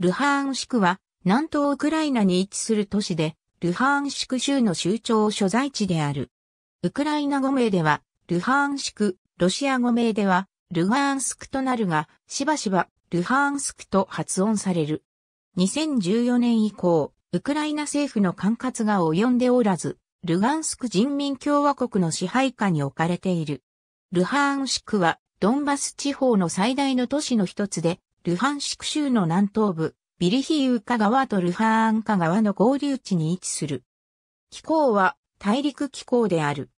ルハーンシクは南東ウクライナに位置する都市で、ルハーンシク州の州庁所在地である。ウクライナ語名では、ルハーンシク、ロシア語名では、ルガーンスクとなるが、しばしば、ルハーンスクと発音される。2014年以降、ウクライナ政府の管轄が及んでおらず、ルガンスク人民共和国の支配下に置かれている。ルハーンシクは、ドンバス地方の最大の都市の一つで、ルハンシク州の南東部、ビリヒウカ川とルハーンカ川の合流地に位置する。気候は大陸気候である。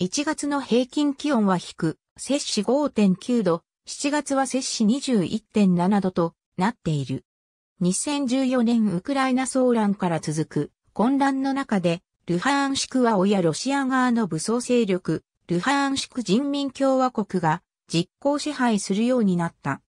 1月の平均気温は低、摂氏5.9度、7月は摂氏21.7度となっている。2014年ウクライナ騒乱から続く混乱の中で、ルハーンシクは親ロシア側の武装勢力、ルハーンシク人民共和国が実効支配するようになった。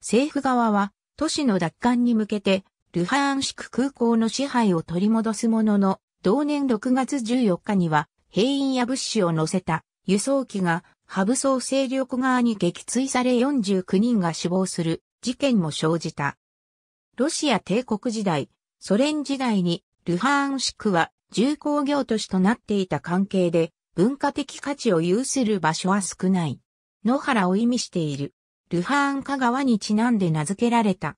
政府側は都市の奪還に向けて、ルハンシク空港の支配を取り戻すものの、同年6月14日には、兵員や物資を乗せた輸送機が、ハブ総勢力側に撃墜され49人が死亡する事件も生じた。ロシア帝国時代、ソ連時代に、ルハーンシクは重工業都市となっていた関係で、文化的価値を有する場所は少ない。野原を意味している。ルハーンカ川にちなんで名付けられた。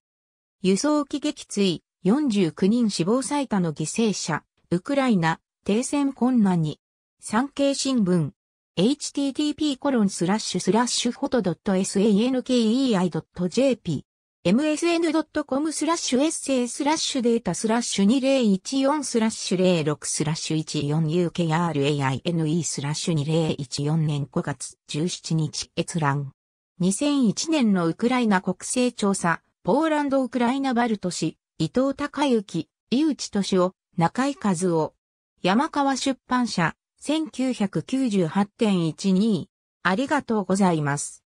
輸送機撃墜、49人死亡最多の犠牲者、ウクライナ、停戦困難に。産経新聞、http コロンスラッシュスラッシュフォト .sankei.jp msn.com スラッシュエッセイスラッシュデータスラッシュ2014スラッシュ06スラッシュ 14UKRAINE スラッシュ2014年5月17日閲覧2001年のウクライナ国勢調査、ポーランド・ウクライナ・バルト氏、伊藤隆之、井内俊夫、中井和夫。山川出版社、1998.12。ありがとうございます。